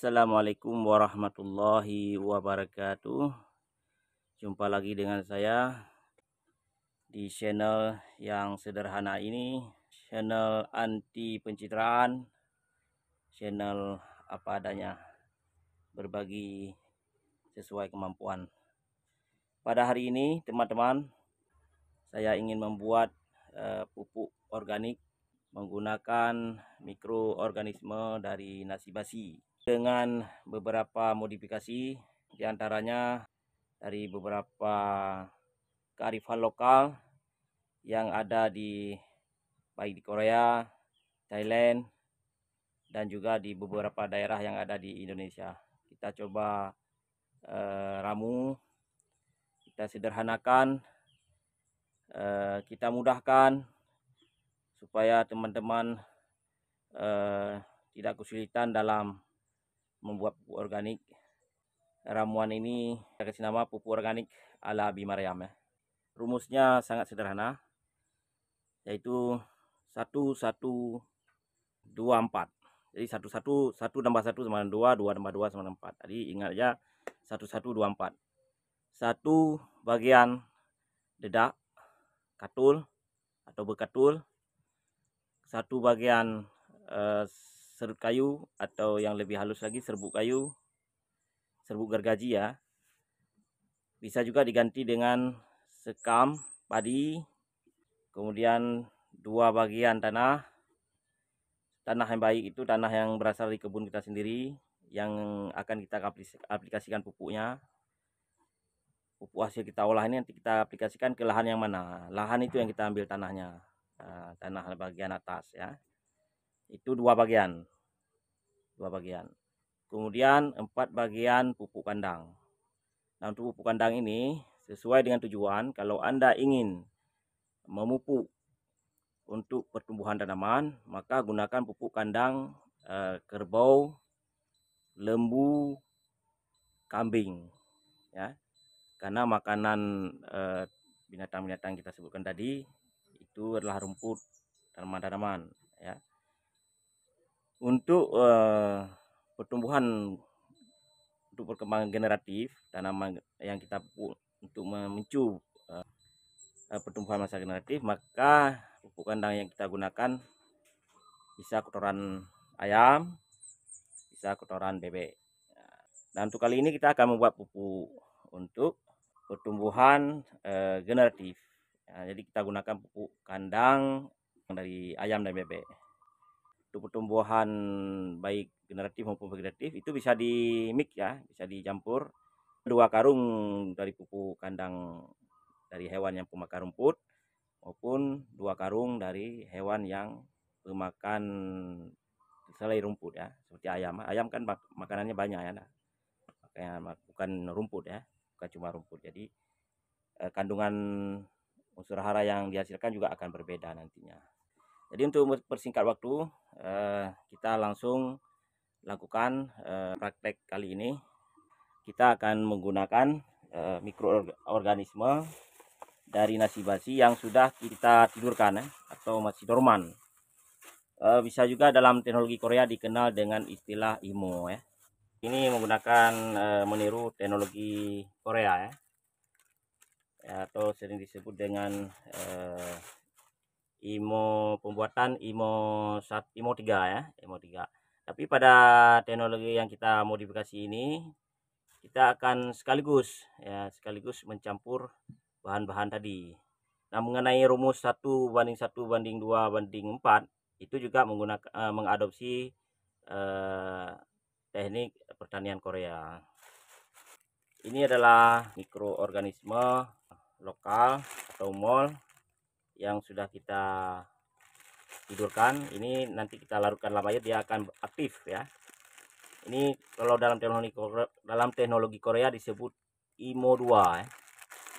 Assalamualaikum warahmatullahi wabarakatuh Jumpa lagi dengan saya Di channel yang sederhana ini Channel anti pencitraan Channel apa adanya Berbagi sesuai kemampuan Pada hari ini teman-teman Saya ingin membuat uh, pupuk organik menggunakan mikroorganisme dari nasi basi dengan beberapa modifikasi diantaranya dari beberapa kearifan lokal yang ada di baik di Korea, Thailand, dan juga di beberapa daerah yang ada di Indonesia. Kita coba eh, ramu, kita sederhanakan, eh, kita mudahkan supaya teman-teman eh, tidak kesulitan dalam membuat pupuk organik ramuan ini saya kasih nama pupuk organik ala Bimaryam ya. rumusnya sangat sederhana yaitu 1124 jadi satu 1 tambah 1 sama 2 2 tambah 2 sama 4 jadi ingat aja ya, 1124 satu bagian dedak katul atau bekatul satu bagian eh, serut kayu atau yang lebih halus lagi serbuk kayu serbuk gergaji ya bisa juga diganti dengan sekam padi kemudian dua bagian tanah tanah yang baik itu tanah yang berasal dari kebun kita sendiri yang akan kita aplikasikan pupuknya pupuk hasil kita olah ini nanti kita aplikasikan ke lahan yang mana lahan itu yang kita ambil tanahnya nah, tanah bagian atas ya itu dua bagian dua bagian kemudian empat bagian pupuk kandang nah untuk pupuk kandang ini sesuai dengan tujuan kalau anda ingin memupuk untuk pertumbuhan tanaman maka gunakan pupuk kandang eh, kerbau lembu kambing ya karena makanan eh, binatang-binatang eh, kita sebutkan tadi itu adalah rumput tanaman-tanaman ya untuk uh, pertumbuhan untuk perkembangan generatif tanaman yang kita pupuk untuk memicu uh, pertumbuhan masa generatif maka pupuk kandang yang kita gunakan bisa kotoran ayam bisa kotoran bebek dan untuk kali ini kita akan membuat pupuk untuk pertumbuhan uh, generatif nah, jadi kita gunakan pupuk kandang dari ayam dan bebek tumbuh-tumbuhan baik generatif maupun vegetatif itu bisa di mix ya, bisa dicampur dua karung dari pupuk kandang dari hewan yang pemakan rumput maupun dua karung dari hewan yang pemakan selai rumput ya seperti ayam ayam kan mak makanannya banyak ya nah, makanya makanya bukan rumput ya bukan cuma rumput jadi eh, kandungan unsur hara yang dihasilkan juga akan berbeda nantinya jadi untuk persingkat waktu, eh, kita langsung lakukan eh, praktek kali ini. Kita akan menggunakan eh, mikroorganisme dari nasi basi yang sudah kita tidurkan atau masih dorman. bisa juga dalam teknologi Korea dikenal dengan istilah IMO. ya Ini menggunakan meniru teknologi Korea ya atau sering disebut dengan IMO pembuatan IMO saat IMO 3 ya IMO 3 tapi pada teknologi yang kita modifikasi ini kita akan sekaligus ya sekaligus mencampur bahan-bahan tadi nah mengenai rumus 1 banding 1 banding 2 banding 4 itu juga menggunakan eh, mengadopsi eh, teknik pertanian Korea ini adalah mikroorganisme lokal atau mol yang sudah kita tidurkan ini nanti kita larutkan dalam air dia akan aktif ya ini kalau dalam teknologi dalam teknologi Korea disebut IMO 2 ya.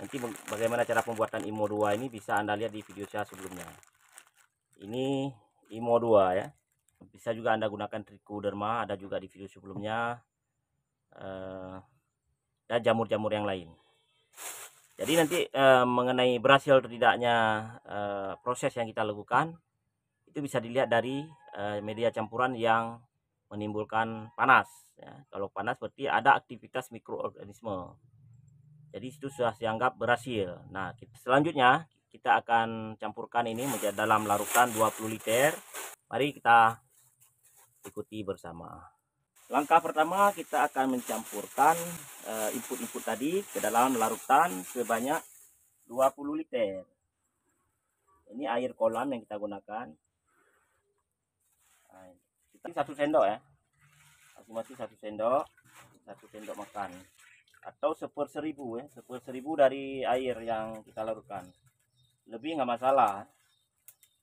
nanti bagaimana cara pembuatan IMO 2 ini bisa anda lihat di video saya sebelumnya ini IMO 2 ya bisa juga anda gunakan trichoderma ada juga di video sebelumnya ada eh, dan jamur-jamur yang lain jadi nanti eh, mengenai berhasil atau tidaknya eh, proses yang kita lakukan itu bisa dilihat dari eh, media campuran yang menimbulkan panas. Ya. Kalau panas berarti ada aktivitas mikroorganisme. Jadi itu sudah dianggap berhasil. Nah, kita, selanjutnya kita akan campurkan ini menjadi dalam larutan 20 liter. Mari kita ikuti bersama. Langkah pertama kita akan mencampurkan eh, input-input tadi ke dalam larutan sebanyak 20 liter. Ini air kolam yang kita gunakan. Nah, kita satu sendok ya. Aku masih satu sendok, satu sendok makan atau seper seribu ya, seper seribu dari air yang kita larutkan. Lebih nggak masalah.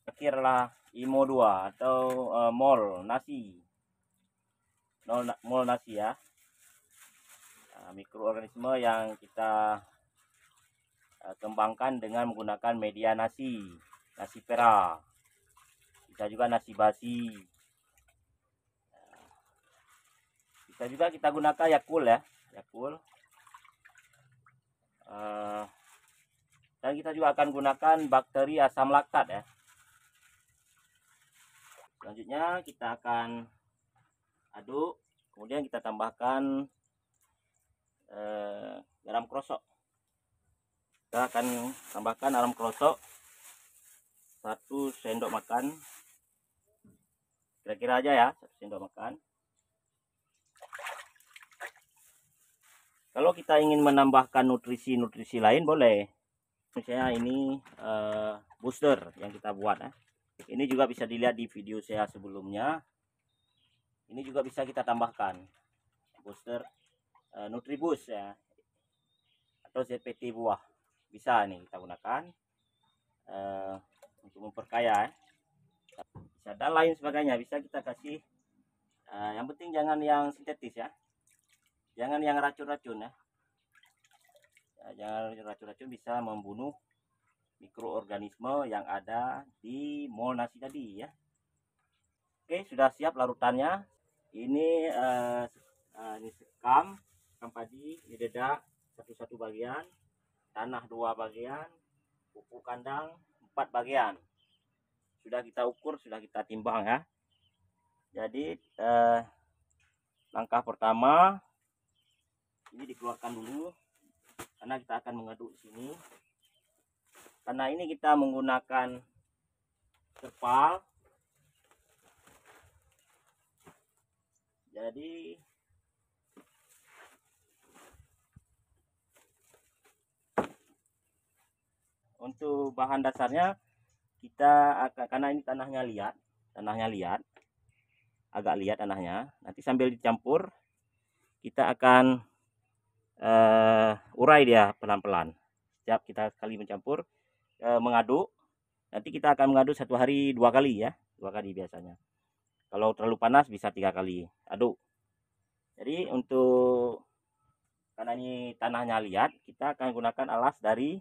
Akhirlah imo 2 atau uh, eh, mol nasi molnasia ya ah, mikroorganisme yang kita ah, kembangkan dengan menggunakan media nasi nasi pera bisa juga nasi basi ah, bisa juga kita gunakan yakul ya yakul dan kita juga akan gunakan bakteri asam laktat ya selanjutnya kita akan aduk kemudian kita tambahkan eh, garam krosok kita akan tambahkan garam krosok satu sendok makan kira-kira aja ya satu sendok makan kalau kita ingin menambahkan nutrisi-nutrisi lain boleh misalnya ini eh, booster yang kita buat Eh. ini juga bisa dilihat di video saya sebelumnya ini juga bisa kita tambahkan booster uh, eh, nutribus ya atau ZPT buah bisa nih kita gunakan uh, untuk memperkaya ya. bisa dan lain sebagainya bisa kita kasih uh, yang penting jangan yang sintetis ya jangan yang racun-racun ya, ya jangan racun-racun bisa membunuh mikroorganisme yang ada di mol nasi tadi ya. Oke, sudah siap larutannya ini uh, uh, ini sekam sekam padi ini dedak satu-satu bagian tanah dua bagian pupuk kandang empat bagian sudah kita ukur sudah kita timbang ya jadi uh, langkah pertama ini dikeluarkan dulu karena kita akan mengaduk di sini karena ini kita menggunakan terpal jadi untuk bahan dasarnya kita akan karena ini tanahnya liat tanahnya liat agak liat tanahnya nanti sambil dicampur kita akan uh, urai dia pelan-pelan setiap kita sekali mencampur uh, mengaduk nanti kita akan mengaduk satu hari dua kali ya dua kali biasanya kalau terlalu panas bisa tiga kali aduk jadi untuk karena ini tanahnya liat kita akan gunakan alas dari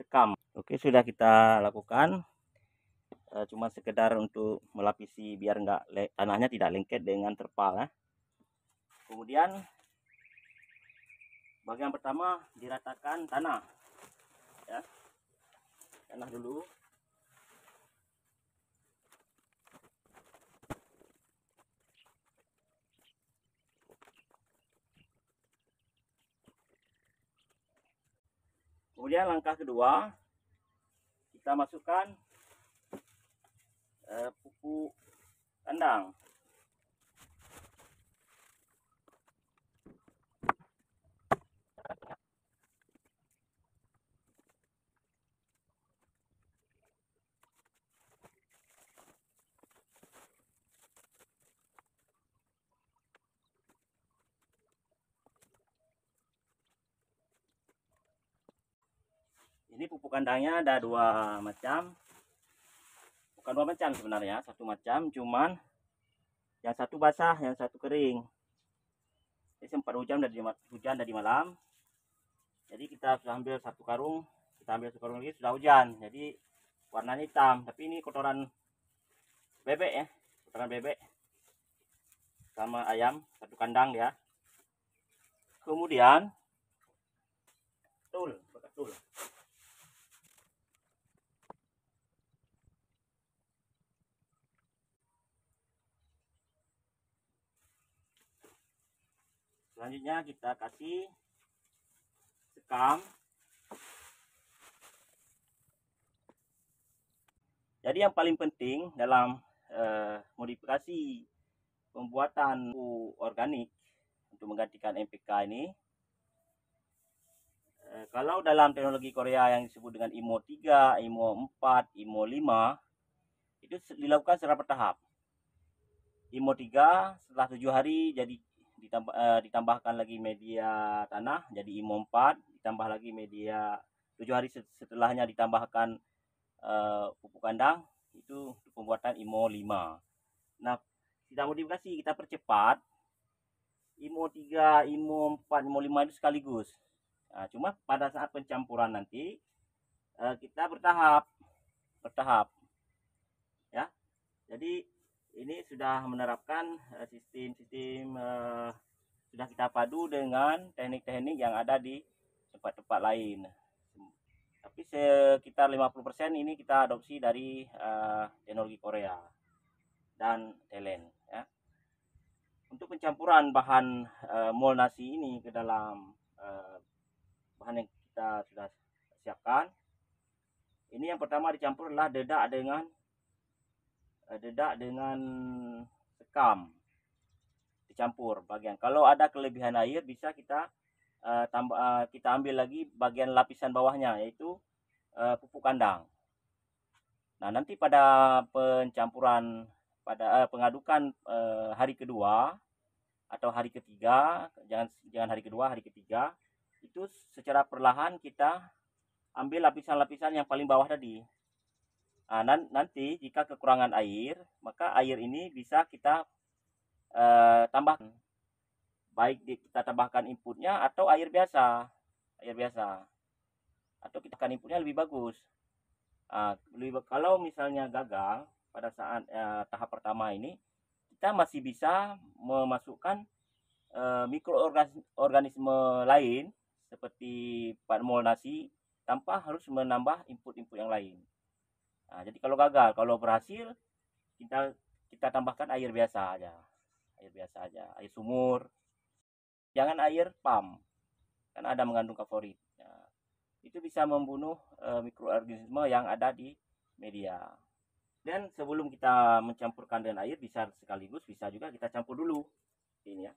sekam oke sudah kita lakukan e, cuma sekedar untuk melapisi biar enggak tanahnya tidak lengket dengan terpal ya. kemudian bagian pertama diratakan tanah ya tanah dulu kemudian langkah kedua kita masukkan uh, pupuk kandang ini pupuk kandangnya ada dua macam bukan dua macam sebenarnya satu macam cuman yang satu basah yang satu kering ini sempat hujan dari hujan dari malam jadi kita sudah ambil satu karung kita ambil satu karung lagi sudah hujan jadi warna hitam tapi ini kotoran bebek ya kotoran bebek sama ayam satu kandang ya kemudian betul betul selanjutnya kita kasih sekam jadi yang paling penting dalam eh, modifikasi pembuatan organik untuk menggantikan MPK ini eh, kalau dalam teknologi Korea yang disebut dengan IMO 3, IMO 4, IMO 5 itu dilakukan secara bertahap IMO 3 setelah 7 hari jadi ditambah, uh, ditambahkan lagi media tanah jadi IMO 4 ditambah lagi media tujuh hari setelahnya ditambahkan uh, pupuk kandang itu pembuatan IMO 5 nah kita modifikasi kita percepat IMO 3 IMO 4 IMO 5 itu sekaligus nah, cuma pada saat pencampuran nanti uh, kita bertahap bertahap ya jadi ini sudah menerapkan eh, sistem-sistem uh, sudah kita padu dengan teknik-teknik yang ada di tempat-tempat lain. Tapi sekitar 50% ini kita adopsi dari uh, teknologi Korea dan Thailand ya. Untuk pencampuran bahan uh, mol nasi ini ke dalam uh, bahan yang kita sudah siapkan. Ini yang pertama dicampur adalah dedak dengan Eh, dedak dengan sekam dicampur bagian. Kalau ada kelebihan air bisa kita uh, eh, tambah eh, uh, kita ambil lagi bagian lapisan bawahnya yaitu uh, pupuk kandang. Nah, nanti pada pencampuran pada uh, pengadukan uh, hari kedua atau hari ketiga, jangan jangan hari kedua, hari ketiga itu secara perlahan kita ambil lapisan-lapisan yang paling bawah tadi Nah, nanti jika kekurangan air, maka air ini bisa kita eh, tambahkan. Baik kita tambahkan inputnya atau air biasa. Air biasa. Atau kita akan inputnya lebih bagus. Nah, lebih, kalau misalnya gagal pada saat eh, tahap pertama ini, kita masih bisa memasukkan eh, mikroorganisme lain seperti palmol nasi tanpa harus menambah input-input yang lain. Nah, jadi kalau gagal, kalau berhasil kita kita tambahkan air biasa aja. Air biasa aja, air sumur. Jangan air pam. Kan ada mengandung kaporit. Nah, ya, itu bisa membunuh e, mikroorganisme yang ada di media. Dan sebelum kita mencampurkan dengan air bisa sekaligus bisa juga kita campur dulu. Ini ya.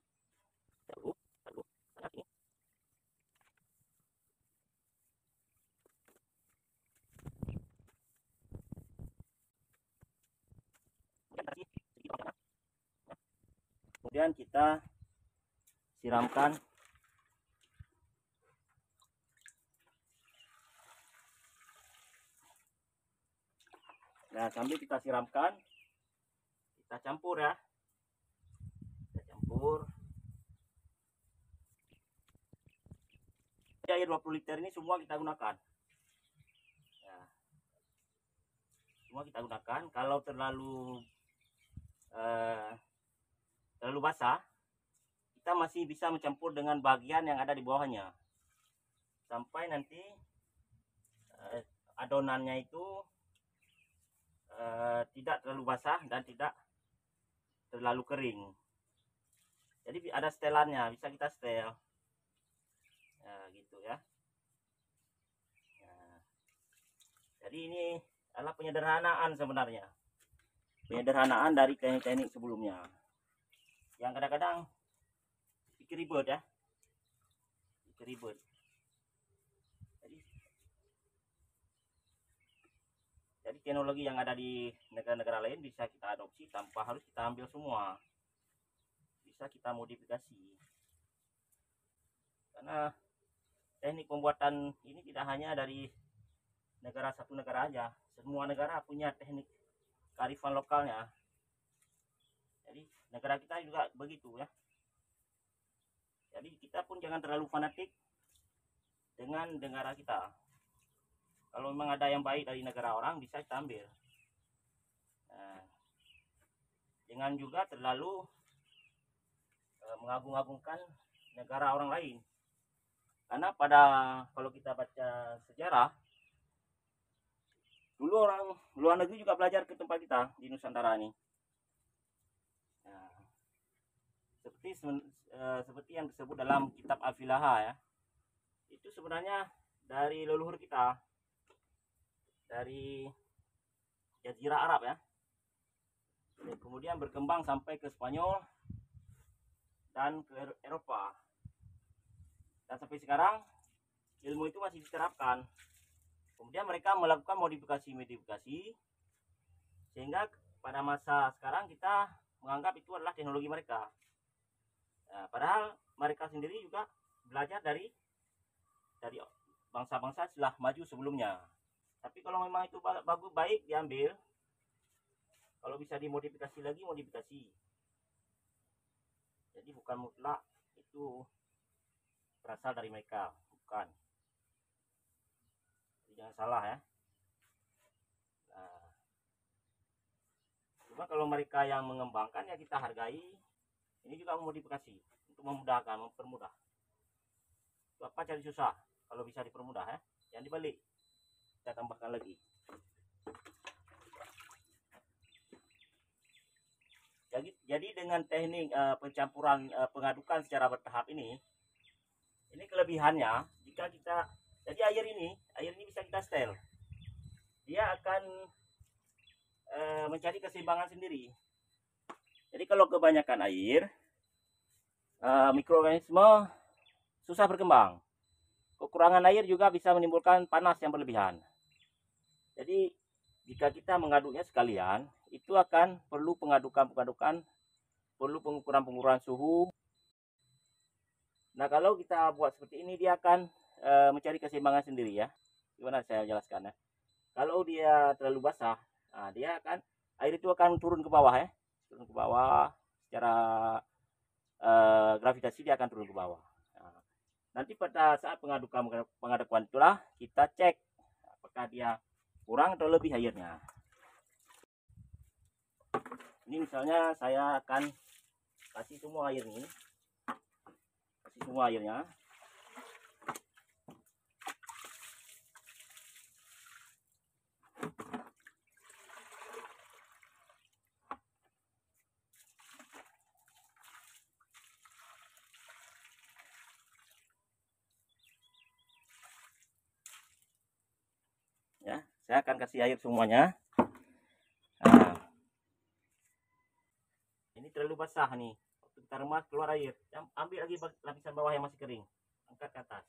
kemudian kita siramkan nah sambil kita siramkan kita campur ya kita campur air 20 liter ini semua kita gunakan ya. semua kita gunakan kalau terlalu eh, terlalu basah, kita masih bisa mencampur dengan bagian yang ada di bawahnya. Sampai nanti eh, adonannya itu eh, tidak terlalu basah dan tidak terlalu kering. Jadi ada setelannya, bisa kita setel. Ya, gitu ya. ya. jadi ini adalah penyederhanaan sebenarnya. Penyederhanaan dari teknik-teknik sebelumnya yang kadang-kadang bikin ribut ya bikin ribut jadi teknologi yang ada di negara-negara lain bisa kita adopsi tanpa harus kita ambil semua bisa kita modifikasi karena teknik pembuatan ini tidak hanya dari negara satu negara aja semua negara punya teknik kearifan lokalnya jadi negara kita juga begitu ya. Jadi kita pun jangan terlalu fanatik dengan negara kita. Kalau memang ada yang baik dari negara orang bisa kita ambil. Nah, juga terlalu e, mengagung-agungkan negara orang lain. Karena pada kalau kita baca sejarah dulu orang luar negeri juga belajar ke tempat kita di Nusantara ini seperti uh, seperti yang disebut dalam kitab al ya. Itu sebenarnya dari leluhur kita dari jazirah Arab ya. Dan kemudian berkembang sampai ke Spanyol dan ke Eropa. Dan sampai sekarang ilmu itu masih diterapkan. Kemudian mereka melakukan modifikasi-modifikasi sehingga pada masa sekarang kita menganggap itu adalah teknologi mereka. Nah, padahal mereka sendiri juga belajar dari dari bangsa-bangsa setelah maju sebelumnya. Tapi kalau memang itu bagus baik diambil. Kalau bisa dimodifikasi lagi modifikasi. Jadi bukan mutlak itu berasal dari mereka, bukan. Jadi jangan salah ya. Nah, cuma kalau mereka yang mengembangkan ya kita hargai ini juga modifikasi untuk memudahkan mempermudah apa cari susah kalau bisa dipermudah ya yang dibalik kita tambahkan lagi jadi, jadi dengan teknik uh, pencampuran uh, pengadukan secara bertahap ini ini kelebihannya jika kita jadi air ini air ini bisa kita setel dia akan uh, mencari keseimbangan sendiri jadi kalau kebanyakan air, uh, mikroorganisme susah berkembang. Kekurangan air juga bisa menimbulkan panas yang berlebihan. Jadi jika kita mengaduknya sekalian, itu akan perlu pengadukan-pengadukan, perlu pengukuran-pengukuran suhu. Nah kalau kita buat seperti ini, dia akan eh, mencari keseimbangan sendiri ya. Gimana saya jelaskan ya. Kalau dia terlalu basah, nah, dia akan air itu akan turun ke bawah ya turun ke bawah secara uh, gravitasi dia akan turun ke bawah nah, nanti pada saat pengadukan pengadukan itulah kita cek apakah dia kurang atau lebih airnya ini misalnya saya akan kasih semua air ini kasih semua airnya saya akan kasih air semuanya nah, ini terlalu basah nih waktu kita keluar air ambil lagi lapisan bawah yang masih kering angkat ke atas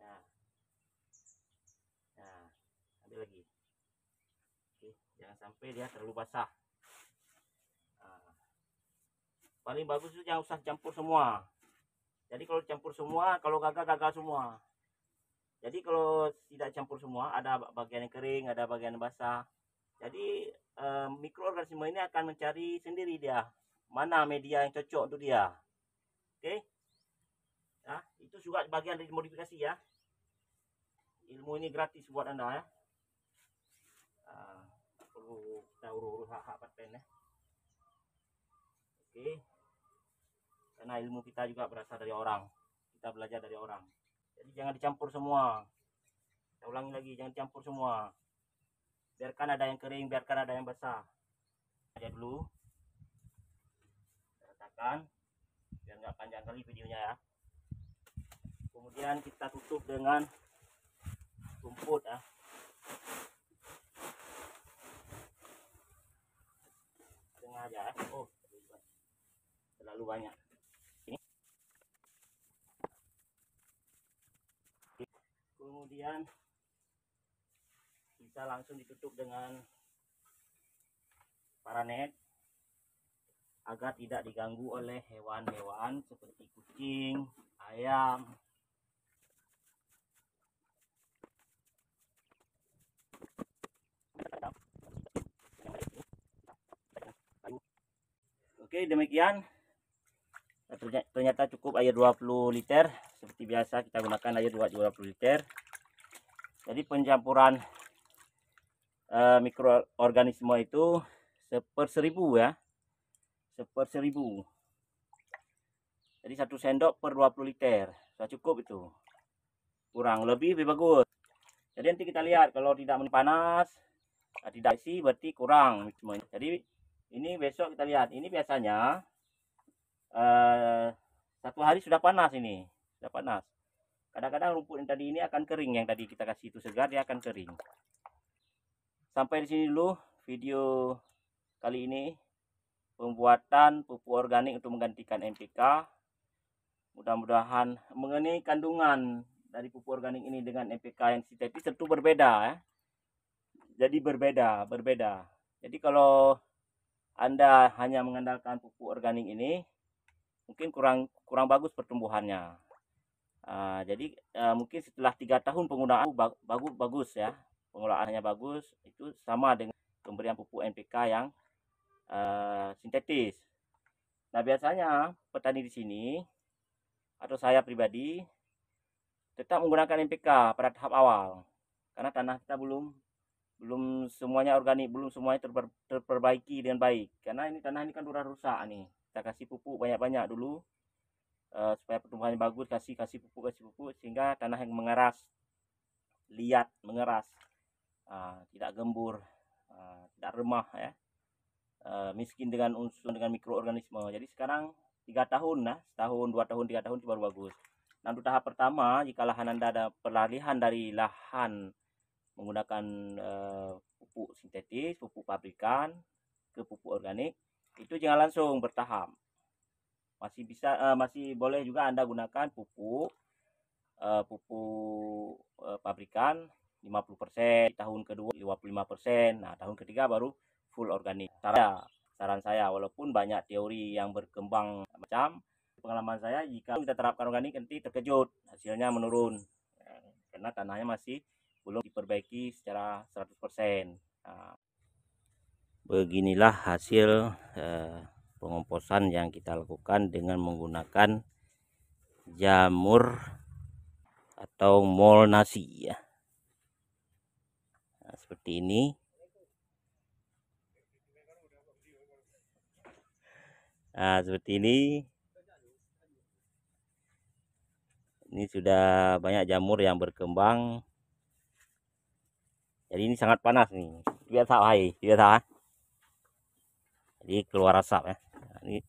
nah, nah, ambil lagi Oke, jangan sampai dia terlalu basah ah. paling bagus itu jangan usah campur semua jadi kalau campur semua kalau gagal gagal semua jadi kalau tidak campur semua ada bagian yang kering ada bagian yang basah jadi eh, mikroorganisme ini akan mencari sendiri dia mana media yang cocok untuk dia oke okay? Ya, nah, itu juga bagian dari modifikasi ya ilmu ini gratis buat anda ya nah, perlu kita urus hak-hak patent ya oke okay. karena ilmu kita juga berasal dari orang kita belajar dari orang jadi jangan dicampur semua saya ulangi lagi jangan campur semua biarkan ada yang kering biarkan ada yang basah aja dulu ratakan biar nggak panjang kali videonya ya kemudian kita tutup dengan rumput ya Sengaja. ya. oh terlalu banyak kemudian bisa langsung ditutup dengan paranet agar tidak diganggu oleh hewan-hewan seperti kucing, ayam. Oke, demikian. Ternyata cukup air 20 liter seperti biasa kita gunakan air 220 liter jadi pencampuran uh, mikroorganisme itu seper seribu ya seper seribu jadi satu sendok per 20 liter sudah cukup itu kurang lebih lebih bagus jadi nanti kita lihat kalau tidak panas eh, tidak isi berarti kurang jadi ini besok kita lihat ini biasanya uh, satu hari sudah panas ini sudah panas kadang-kadang rumput yang tadi ini akan kering yang tadi kita kasih itu segar dia akan kering sampai di sini dulu video kali ini pembuatan pupuk organik untuk menggantikan NPK mudah-mudahan mengenai kandungan dari pupuk organik ini dengan NPK yang sintetis tentu berbeda ya jadi berbeda berbeda jadi kalau anda hanya mengandalkan pupuk organik ini mungkin kurang kurang bagus pertumbuhannya Eh, jadi uh, mungkin setelah tiga tahun penggunaan bagus bagus ya pengolahannya bagus itu sama dengan pemberian pupuk NPK yang uh, sintetis. Nah biasanya petani di sini atau saya pribadi tetap menggunakan NPK pada tahap awal karena tanah kita belum belum semuanya organik belum semuanya terper, terperbaiki dengan baik karena ini tanah ini kan udah rusak nih kita kasih pupuk banyak-banyak dulu Eh, supaya pertumbuhannya bagus kasih kasih pupuk kasih pupuk sehingga tanah yang mengeras liat mengeras uh, tidak gembur uh, tidak remah ya uh, miskin dengan unsur dengan mikroorganisme jadi sekarang tiga tahun nah setahun dua tahun tiga tahun itu baru bagus nah untuk tahap pertama jika lahan anda ada peralihan dari lahan menggunakan uh, pupuk sintetis pupuk pabrikan ke pupuk organik itu jangan langsung bertahap masih bisa uh, masih boleh juga anda gunakan pupuk uh, pupuk uh, pabrikan 50% tahun kedua 55% nah tahun ketiga baru full organik cara saran saya walaupun banyak teori yang berkembang macam pengalaman saya jika kita terapkan organik nanti terkejut hasilnya menurun karena tanahnya masih belum diperbaiki secara 100% nah. beginilah hasil eh, pengomposan yang kita lakukan dengan menggunakan jamur atau mol nasi ya nah, seperti ini nah seperti ini ini sudah banyak jamur yang berkembang jadi ini sangat panas nih biasa hai biasa jadi keluar asap ya ini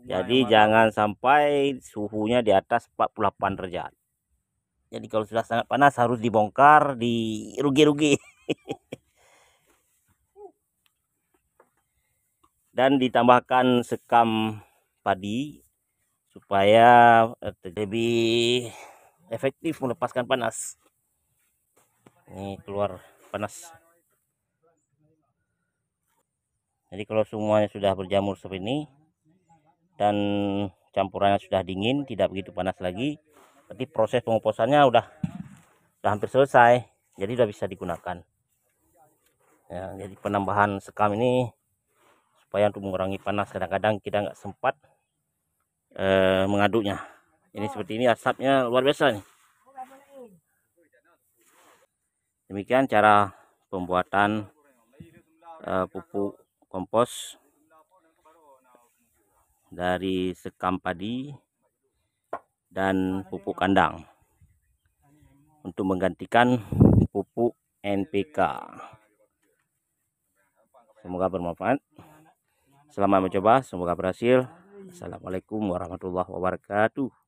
jadi Baik, iya, jangan sampai suhunya di atas 48 derajat jadi kalau sudah sangat panas harus dibongkar di rugi-rugi dan ditambahkan sekam padi supaya eh, lebih efektif melepaskan panas ini keluar panas jadi kalau semuanya sudah berjamur seperti ini dan campurannya sudah dingin tidak begitu panas lagi berarti proses pengoposannya udah udah hampir selesai jadi sudah bisa digunakan ya jadi penambahan sekam ini supaya untuk mengurangi panas kadang-kadang kita nggak sempat eh, mengaduknya ini seperti ini asapnya luar biasa nih demikian cara pembuatan uh, pupuk kompos dari sekam padi dan pupuk kandang untuk menggantikan pupuk NPK semoga bermanfaat selamat mencoba semoga berhasil Assalamualaikum warahmatullahi wabarakatuh